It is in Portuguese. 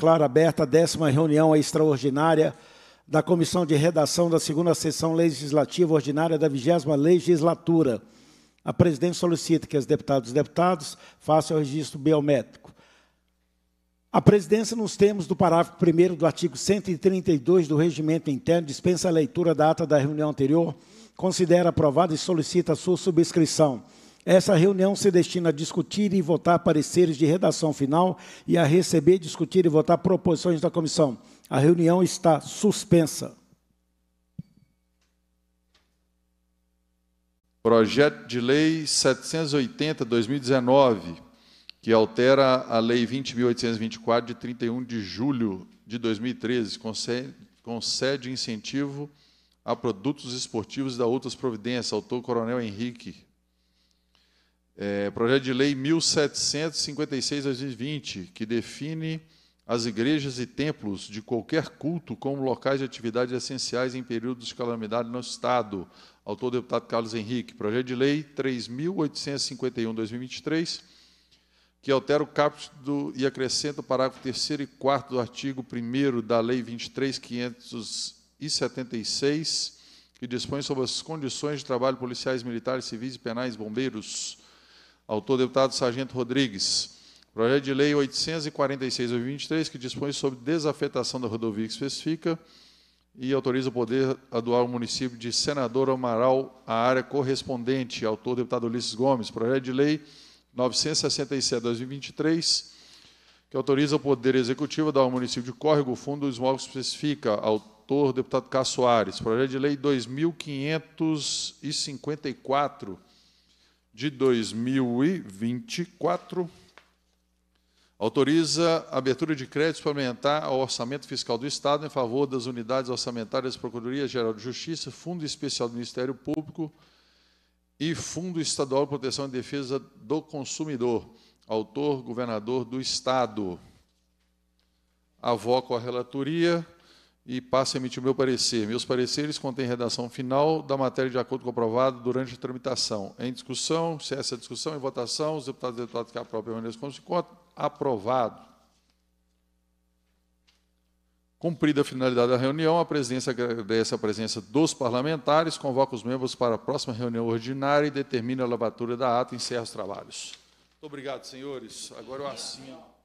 declaro aberta a décima reunião extraordinária da Comissão de Redação da segunda sessão legislativa ordinária da vigésima legislatura. A presidente solicita que as deputadas e deputados façam o registro biométrico. A presidência, nos termos do parágrafo 1 do artigo 132 do Regimento Interno, dispensa a leitura da ata da reunião anterior, considera aprovada e solicita a sua subscrição. Essa reunião se destina a discutir e votar pareceres de redação final e a receber, discutir e votar proposições da comissão. A reunião está suspensa. Projeto de Lei 780-2019, que altera a Lei 20.824, de 31 de julho de 2013, concede, concede incentivo a produtos esportivos e da outras providências, autor Coronel Henrique é, projeto de lei 1756-2020, que define as igrejas e templos de qualquer culto como locais de atividades essenciais em períodos de calamidade no Estado. Autor, deputado Carlos Henrique. Projeto de lei 3.851-2023, que altera o caput e acrescenta o parágrafo 3 e 4 do artigo 1 da Lei 23.576, que dispõe sobre as condições de trabalho policiais, militares, civis e penais, bombeiros Autor, deputado Sargento Rodrigues. Projeto de Lei 846-23, que dispõe sobre desafetação da rodovia que especifica e autoriza o poder Adoar o município de Senador Amaral a área correspondente. Autor, deputado Ulisses Gomes. Projeto de Lei 967-2023, que autoriza o Poder Executivo a dar município de Córrego Fundo os imóveis que especifica. Autor, deputado Cássio Soares. Projeto de Lei 2554, de 2024 autoriza a abertura de créditos para aumentar ao orçamento fiscal do Estado em favor das unidades orçamentárias da Procuradoria Geral de Justiça, Fundo Especial do Ministério Público e Fundo Estadual de Proteção e Defesa do Consumidor. Autor, governador do Estado. Avoco a relatoria e passo a emitir o meu parecer. Meus pareceres contêm redação final da matéria de acordo comprovado durante a tramitação. Em discussão, se essa discussão em votação, os deputados e deputados que aprovam permaneçam como se encontram, aprovado. Cumprida a finalidade da reunião, a presidência agradece a presença dos parlamentares, convoca os membros para a próxima reunião ordinária e determina a lavatura da ata e encerra os trabalhos. Muito obrigado, senhores. Agora eu assino.